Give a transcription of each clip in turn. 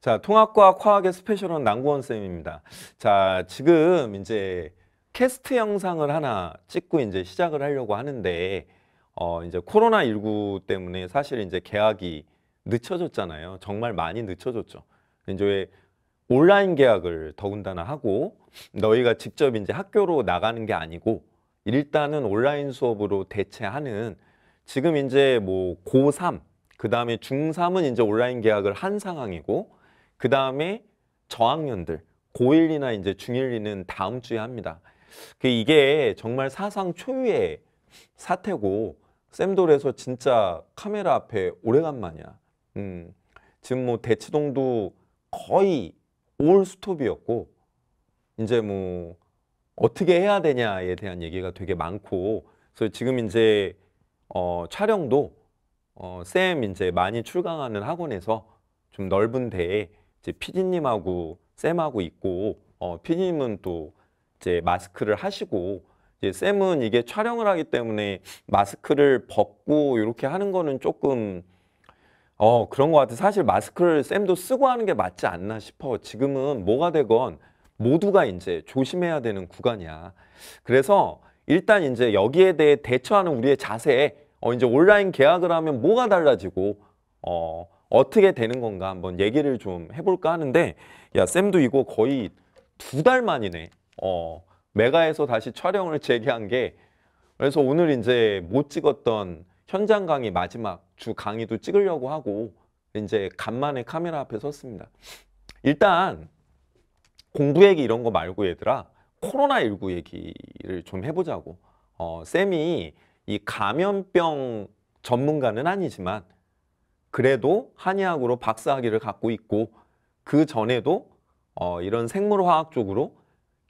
자, 통합과 과학의 스페셜은 난구원 쌤입니다. 자, 지금 이제 캐스트 영상을 하나 찍고 이제 시작을 하려고 하는데 어 이제 코로나 19 때문에 사실 이제 계약이 늦춰졌잖아요. 정말 많이 늦춰졌죠. 이제 온라인 계약을 더군다나 하고 너희가 직접 이제 학교로 나가는 게 아니고 일단은 온라인 수업으로 대체하는 지금 이제 뭐 고3 그다음에 중3은 이제 온라인 계약을 한 상황이고 그 다음에 저학년들 고1이나 이제 중1이는 다음 주에 합니다. 그 이게 정말 사상 초유의 사태고 쌤돌에서 진짜 카메라 앞에 오래간만이야. 음, 지금 뭐 대치동도 거의 올 스톱이었고 이제 뭐 어떻게 해야 되냐에 대한 얘기가 되게 많고 그래서 지금 이제 어, 촬영도 어, 쌤 이제 많이 출강하는 학원에서 좀 넓은 데에 이제 피디님하고 쌤하고 있고 어, 피디님은 또 이제 마스크를 하시고 이제 쌤은 이게 촬영을 하기 때문에 마스크를 벗고 이렇게 하는 거는 조금 어 그런 것 같아. 요 사실 마스크를 쌤도 쓰고 하는 게 맞지 않나 싶어. 지금은 뭐가 되건 모두가 이제 조심해야 되는 구간이야. 그래서 일단 이제 여기에 대해 대처하는 우리의 자세, 어 이제 온라인 계약을 하면 뭐가 달라지고 어 어떻게 되는 건가 한번 얘기를 좀 해볼까 하는데 야 쌤도 이거 거의 두 달 만이네 어 메가에서 다시 촬영을 재개한 게 그래서 오늘 이제 못 찍었던 현장 강의 마지막 주 강의도 찍으려고 하고 이제 간만에 카메라 앞에 섰습니다 일단 공부 얘기 이런 거 말고 얘들아 코로나19 얘기를 좀 해보자고 어, 쌤이 이 감염병 전문가는 아니지만 그래도 한의학으로 박사학위를 갖고 있고 그 전에도 어, 이런 생물화학 쪽으로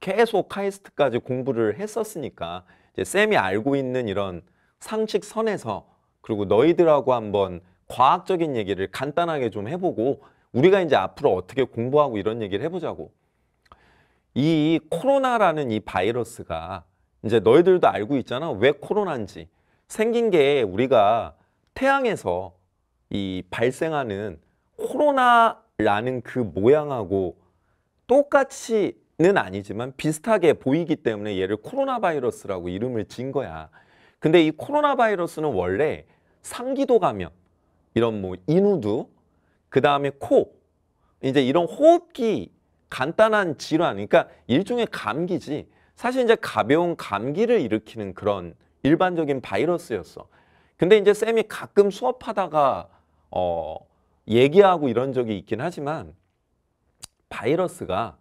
계속 카이스트까지 공부를 했었으니까 이제 쌤이 알고 있는 이런 상식 선에서 그리고 너희들하고 한번 과학적인 얘기를 간단하게 좀 해보고 우리가 이제 앞으로 어떻게 공부하고 이런 얘기를 해보자고 이 코로나라는 이 바이러스가 이제 너희들도 알고 있잖아 왜 코로나인지 생긴 게 우리가 태양에서 이 발생하는 코로나라는 그 모양하고 똑같이는 아니지만 비슷하게 보이기 때문에 얘를 코로나 바이러스라고 이름을 지은 거야. 근데 이 코로나 바이러스는 원래 상기도 감염, 이런 뭐 인후두, 그 다음에 코, 이제 이런 호흡기 간단한 질환, 그러니까 일종의 감기지. 사실 이제 가벼운 감기를 일으키는 그런 일반적인 바이러스였어. 근데 이제 쌤이 가끔 수업하다가 어, 얘기하고 이런 적이 있긴 하지만 바이러스가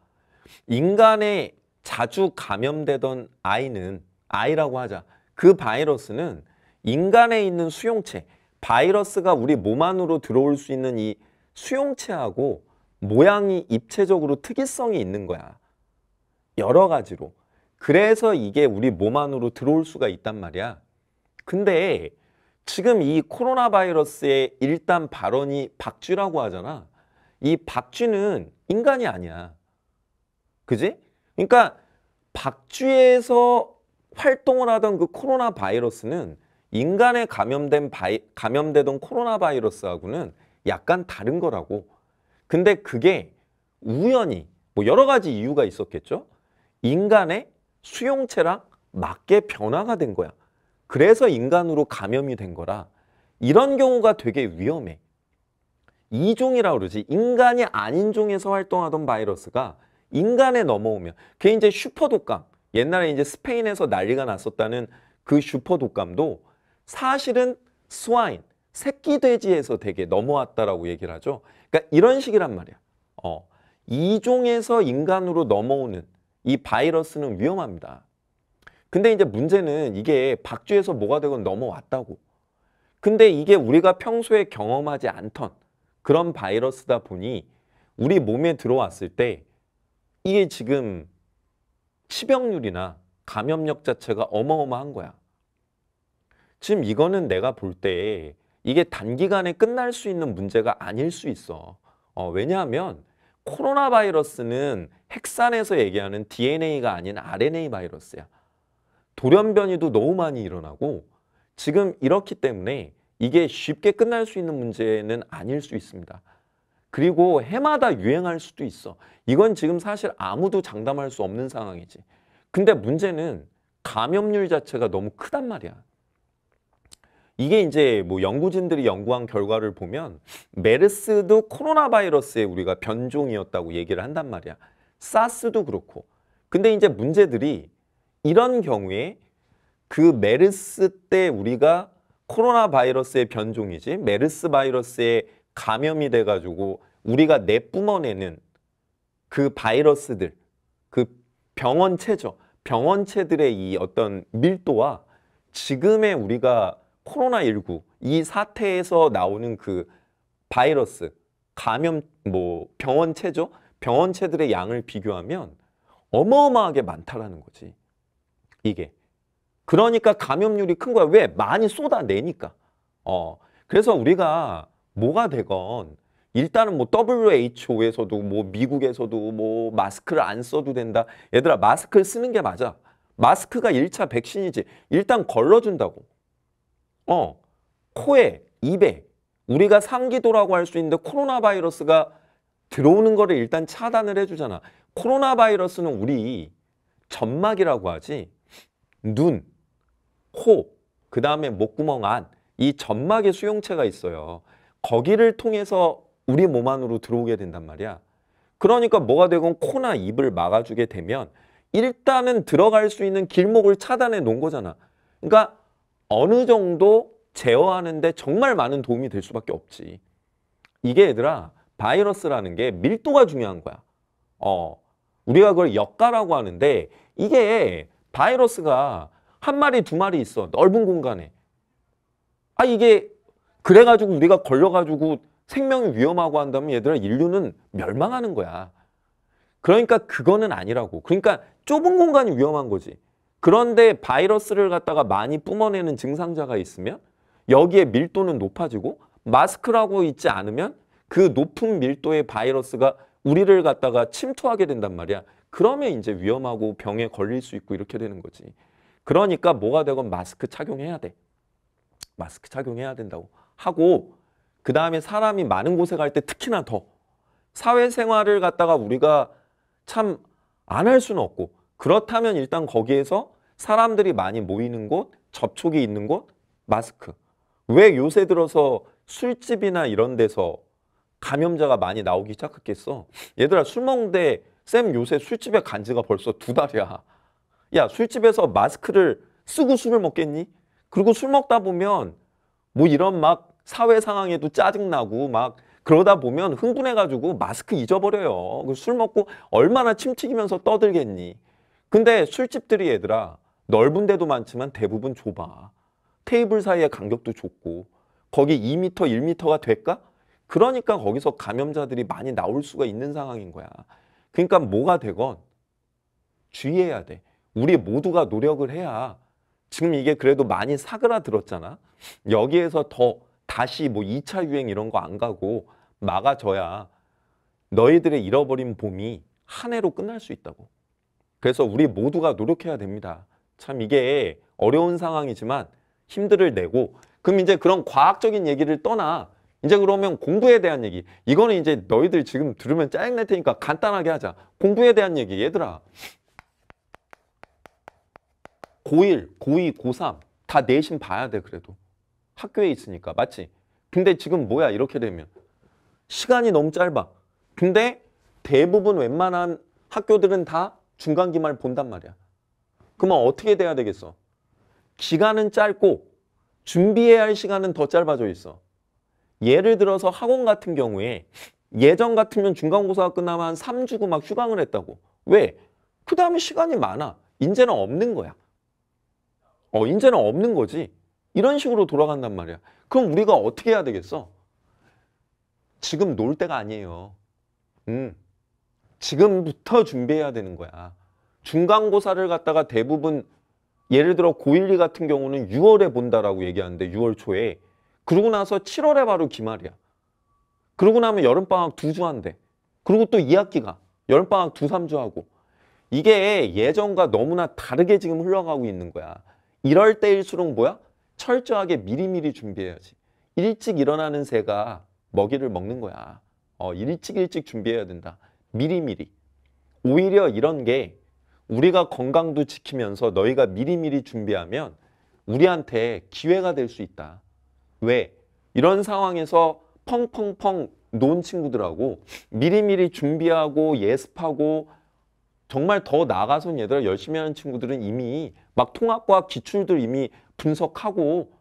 인간에 자주 감염되던 아이는 아이라고 하자 그 바이러스는 인간에 있는 수용체 바이러스가 우리 몸 안으로 들어올 수 있는 이 수용체하고 모양이 입체적으로 특이성이 있는 거야 여러 가지로 그래서 이게 우리 몸 안으로 들어올 수가 있단 말이야 근데 지금 이 코로나 바이러스의 일단 발언이 박쥐라고 하잖아. 이 박쥐는 인간이 아니야. 그지? 그러니까 박쥐에서 활동을 하던 그 코로나 바이러스는 인간에 감염된 바이, 감염되던 코로나 바이러스하고는 약간 다른 거라고. 근데 그게 우연히 뭐 여러 가지 이유가 있었겠죠. 인간의 수용체랑 맞게 변화가 된 거야. 그래서 인간으로 감염이 된 거라 이런 경우가 되게 위험해. 이종이라고 그러지. 인간이 아닌 종에서 활동하던 바이러스가 인간에 넘어오면 그게 이제 슈퍼 독감. 옛날에 이제 스페인에서 난리가 났었다는 그 슈퍼 독감도 사실은 스와인, 새끼 돼지에서 되게 넘어왔다라고 얘기를 하죠. 그러니까 이런 식이란 말이야. 어. 이종에서 인간으로 넘어오는 이 바이러스는 위험합니다. 근데 이제 문제는 이게 박쥐에서 뭐가 되건 넘어왔다고. 근데 이게 우리가 평소에 경험하지 않던 그런 바이러스다 보니 우리 몸에 들어왔을 때 이게 지금 치명률이나 감염력 자체가 어마어마한 거야. 지금 이거는 내가 볼 때 이게 단기간에 끝날 수 있는 문제가 아닐 수 있어. 어, 왜냐하면 코로나 바이러스는 핵산에서 얘기하는 DNA가 아닌 RNA 바이러스야. 돌연변이도 너무 많이 일어나고 지금 이렇기 때문에 이게 쉽게 끝날 수 있는 문제는 아닐 수 있습니다. 그리고 해마다 유행할 수도 있어. 이건 지금 사실 아무도 장담할 수 없는 상황이지. 근데 문제는 감염률 자체가 너무 크단 말이야. 이게 이제 뭐 연구진들이 연구한 결과를 보면 메르스도 코로나 바이러스의 우리가 변종이었다고 얘기를 한단 말이야. 사스도 그렇고. 근데 이제 문제들이 이런 경우에 그 메르스 때 우리가 코로나 바이러스의 변종이지 메르스 바이러스에 감염이 돼가지고 우리가 내뿜어내는 그 바이러스들, 그 병원체죠. 병원체들의 이 어떤 밀도와 지금의 우리가 코로나19 이 사태에서 나오는 그 바이러스, 감염, 뭐 병원체죠. 병원체들의 양을 비교하면 어마어마하게 많다라는 거지. 이게. 그러니까 감염률이 큰 거야. 왜? 많이 쏟아내니까. 어. 그래서 우리가 뭐가 되건 일단은 뭐 WHO에서도 뭐 미국에서도 뭐 마스크를 안 써도 된다. 얘들아 마스크를 쓰는 게 맞아. 마스크가 1차 백신이지. 일단 걸러준다고. 어. 코에, 입에. 우리가 상기도라고 할 수 있는데 코로나 바이러스가 들어오는 거를 일단 차단을 해주잖아. 코로나 바이러스는 우리 점막이라고 하지. 눈, 코, 그 다음에 목구멍 안 이점막의 수용체가 있어요. 거기를 통해서 우리 몸 안으로 들어오게 된단 말이야. 그러니까 뭐가 되건 코나 입을 막아주게 되면 일단은 들어갈 수 있는 길목을 차단해 놓은 거잖아. 그러니까 어느 정도 제어하는데 정말 많은 도움이 될 수밖에 없지. 이게 얘들아 바이러스라는 게 밀도가 중요한 거야. 어, 우리가 그걸 역가라고 하는데 이게 바이러스가 한 마리 두 마리 있어 넓은 공간에 아 이게 그래가지고 우리가 걸려가지고 생명이 위험하고 한다면 얘들아 인류는 멸망하는 거야 그러니까 그거는 아니라고 그러니까 좁은 공간이 위험한 거지 그런데 바이러스를 갖다가 많이 뿜어내는 증상자가 있으면 여기에 밀도는 높아지고 마스크라고 있지 않으면 그 높은 밀도의 바이러스가 우리를 갖다가 침투하게 된단 말이야. 그러면 이제 위험하고 병에 걸릴 수 있고 이렇게 되는 거지. 그러니까 뭐가 되건 마스크 착용해야 돼. 마스크 착용해야 된다고 하고 그 다음에 사람이 많은 곳에 갈 때 특히나 더 사회생활을 갖다가 우리가 참 안 할 수는 없고 그렇다면 일단 거기에서 사람들이 많이 모이는 곳, 접촉이 있는 곳, 마스크. 왜 요새 들어서 술집이나 이런 데서 감염자가 많이 나오기 시작했겠어? 얘들아 술 먹는데 쌤 요새 술집에 간 지가 벌써 두 달이야. 야 술집에서 마스크를 쓰고 술을 먹겠니? 그리고 술 먹다 보면 뭐 이런 막 사회 상황에도 짜증나고 막 그러다 보면 흥분해가지고 마스크 잊어버려요. 술 먹고 얼마나 침 튀기면서 떠들겠니? 근데 술집들이 얘들아 넓은 데도 많지만 대부분 좁아. 테이블 사이의 간격도 좁고 거기 2m, 1m가 될까? 그러니까 거기서 감염자들이 많이 나올 수가 있는 상황인 거야. 그러니까 뭐가 되건 주의해야 돼. 우리 모두가 노력을 해야 지금 이게 그래도 많이 사그라들었잖아. 여기에서 더 다시 뭐 2차 유행 이런 거 안 가고 막아줘야 너희들의 잃어버린 봄이 한 해로 끝날 수 있다고. 그래서 우리 모두가 노력해야 됩니다. 참 이게 어려운 상황이지만 힘들을 내고 그럼 이제 그런 과학적인 얘기를 떠나 이제 그러면 공부에 대한 얘기 이거는 이제 너희들 지금 들으면 짜증날 테니까 간단하게 하자 공부에 대한 얘기 얘들아 고1, 고2, 고3 다 내신 봐야 돼 그래도 학교에 있으니까 맞지? 근데 지금 뭐야 이렇게 되면 시간이 너무 짧아 근데 대부분 웬만한 학교들은 다 중간기말 본단 말이야 그러면 어떻게 돼야 되겠어? 기간은 짧고 준비해야 할 시간은 더 짧아져 있어 예를 들어서 학원 같은 경우에 예전 같으면 중간고사가 끝나면 한 3주고 막 휴강을 했다고. 왜? 그 다음에 시간이 많아. 인제는 없는 거야. 어, 인제는 없는 거지. 이런 식으로 돌아간단 말이야. 그럼 우리가 어떻게 해야 되겠어? 지금 놀 때가 아니에요. 음. 지금부터 준비해야 되는 거야. 중간고사를 갖다가 대부분 예를 들어 고1, 2 같은 경우는 6월에 본다라고 얘기하는데 6월 초에 그러고 나서 7월에 바로 기말이야. 그러고 나면 여름방학 두 주 한대. 그리고 또 2학기가 여름방학 두, 3주 하고. 이게 예전과 너무나 다르게 지금 흘러가고 있는 거야. 이럴 때일수록 뭐야? 철저하게 미리미리 준비해야지. 일찍 일어나는 새가 먹이를 먹는 거야. 어, 일찍 일찍 준비해야 된다. 미리미리. 오히려 이런 게 우리가 건강도 지키면서 너희가 미리미리 준비하면 우리한테 기회가 될 수 있다. 왜? 이런 상황에서 펑펑펑 논 친구들하고 미리미리 준비하고 예습하고 정말 더 나아가선 얘들아 열심히 하는 친구들은 이미 막 통합과학 기출들 이미 분석하고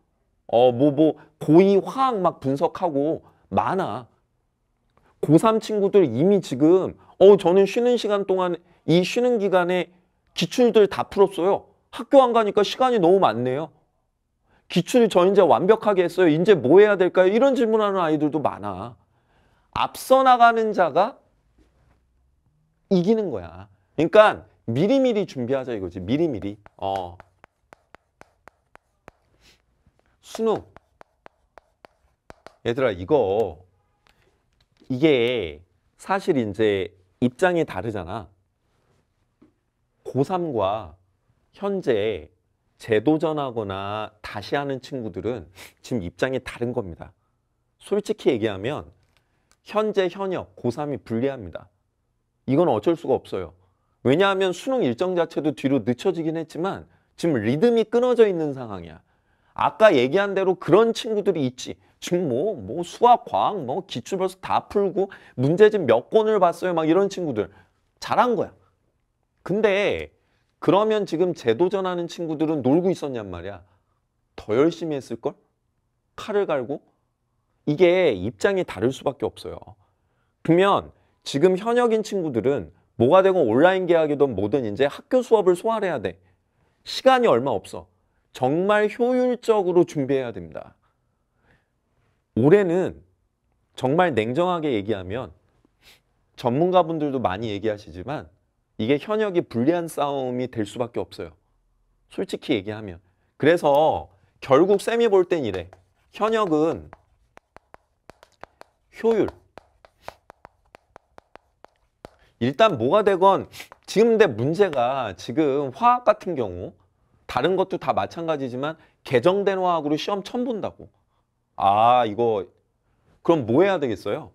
어 뭐뭐 뭐, 뭐 고이 화학 막 분석하고 많아. 고3 친구들 이미 지금 어 저는 쉬는 시간 동안 이 쉬는 기간에 기출들 다 풀었어요. 학교 안 가니까 시간이 너무 많네요. 기출이 저 이제 완벽하게 했어요. 이제 뭐 해야 될까요? 이런 질문하는 아이들도 많아. 앞서 나가는 자가 이기는 거야. 그러니까 미리미리 준비하자 이거지. 미리미리. 어. 수능. 얘들아 이거 이게 사실 이제 입장이 다르잖아. 고3과 현재 재도전하거나 다시 하는 친구들은 지금 입장이 다른 겁니다. 솔직히 얘기하면 현재 현역 고3이 불리합니다. 이건 어쩔 수가 없어요. 왜냐하면 수능 일정 자체도 뒤로 늦춰지긴 했지만 지금 리듬이 끊어져 있는 상황이야. 아까 얘기한 대로 그런 친구들이 있지. 지금 뭐, 뭐 수학, 과학, 뭐 기출 벌써 다 풀고 문제집 몇 권을 봤어요. 막 이런 친구들. 잘한 거야. 근데 그러면 지금 재도전하는 친구들은 놀고 있었냔 말이야. 더 열심히 했을걸? 칼을 갈고? 이게 입장이 다를 수밖에 없어요. 그러면 지금 현역인 친구들은 뭐가 되건 온라인 계약이든 뭐든 이제 학교 수업을 소화해야 돼. 시간이 얼마 없어. 정말 효율적으로 준비해야 됩니다. 올해는 정말 냉정하게 얘기하면 전문가분들도 많이 얘기하시지만 이게 현역이 불리한 싸움이 될 수밖에 없어요. 솔직히 얘기하면. 그래서 결국 쌤이 볼 땐 이래. 현역은 효율. 일단 뭐가 되건 지금 내 문제가 지금 화학 같은 경우 다른 것도 다 마찬가지지만 개정된 화학으로 시험 처음 본다고. 아 이거 그럼 뭐 해야 되겠어요?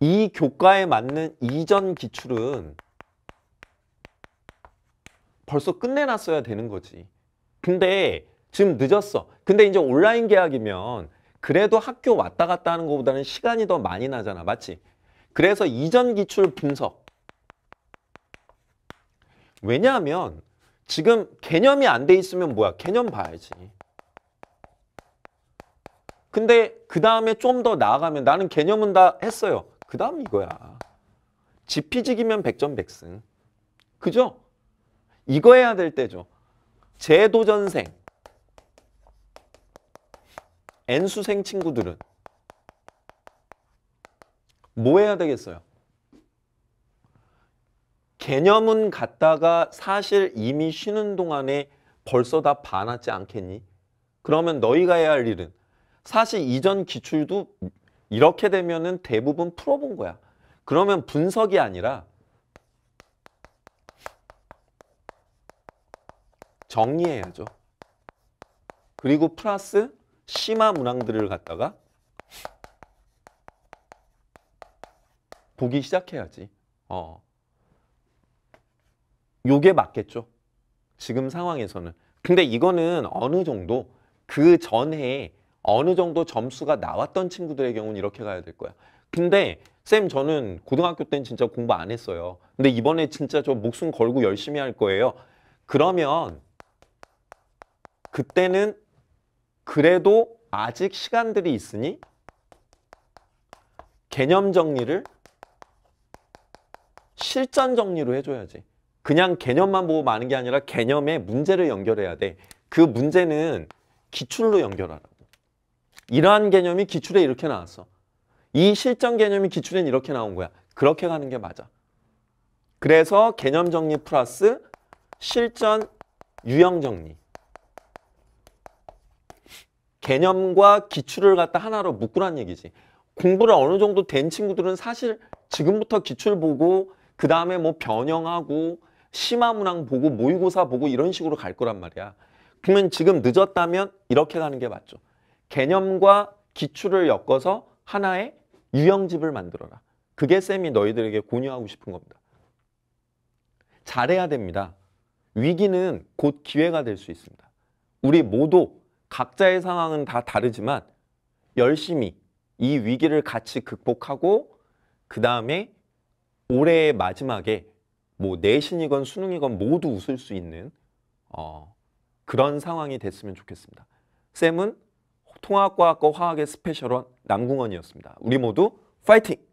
이 교과에 맞는 이전 기출은 벌써 끝내놨어야 되는 거지. 근데 지금 늦었어. 근데 이제 온라인 계약이면 그래도 학교 왔다 갔다 하는 것보다는 시간이 더 많이 나잖아. 맞지? 그래서 이전 기출 분석. 왜냐하면 지금 개념이 안 돼 있으면 뭐야? 개념 봐야지. 근데 그 다음에 좀 더 나아가면 나는 개념은 다 했어요. 그 다음 이거야. 지피지기면 백전백승. 그죠? 이거 해야 될 때죠. 재도전생. N수생 친구들은 뭐 해야 되겠어요? 개념은 갔다가 사실 이미 쉬는 동안에 벌써 다 반하지 않겠니? 그러면 너희가 해야 할 일은 사실 이전 기출도 이렇게 되면은 대부분 풀어본 거야. 그러면 분석이 아니라 정리해야죠. 그리고 플러스 심화 문항들을 갖다가 보기 시작해야지. 어. 요게 맞겠죠. 지금 상황에서는. 근데 이거는 어느 정도 그 전에 어느 정도 점수가 나왔던 친구들의 경우는 이렇게 가야 될 거야. 근데 쌤 저는 고등학교 때는 진짜 공부 안 했어요. 근데 이번에 진짜 저 목숨 걸고 열심히 할 거예요. 그러면 그때는 그래도 아직 시간들이 있으니 개념 정리를 실전 정리로 해줘야지. 그냥 개념만 보고 마는 게 아니라 개념에 문제를 연결해야 돼. 그 문제는 기출로 연결하라고. 이러한 개념이 기출에 이렇게 나왔어. 이 실전 개념이 기출엔 이렇게 나온 거야. 그렇게 가는 게 맞아. 그래서 개념 정리 플러스 실전 유형 정리. 개념과 기출을 갖다 하나로 묶으란 얘기지. 공부를 어느 정도 된 친구들은 사실 지금부터 기출 보고 그 다음에 뭐 변형하고 심화문항 보고 모의고사 보고 이런 식으로 갈 거란 말이야. 그러면 지금 늦었다면 이렇게 가는 게 맞죠. 개념과 기출을 엮어서 하나의 유형집을 만들어라. 그게 쌤이 너희들에게 권유하고 싶은 겁니다. 잘해야 됩니다. 위기는 곧 기회가 될 수 있습니다. 우리 모두 각자의 상황은 다 다르지만 열심히 이 위기를 같이 극복하고 그 다음에 올해의 마지막에 뭐 내신이건 수능이건 모두 웃을 수 있는 어, 그런 상황이 됐으면 좋겠습니다. 쌤은 통합과학과 화학의 스페셜원 남궁원이었습니다. 우리 모두 파이팅!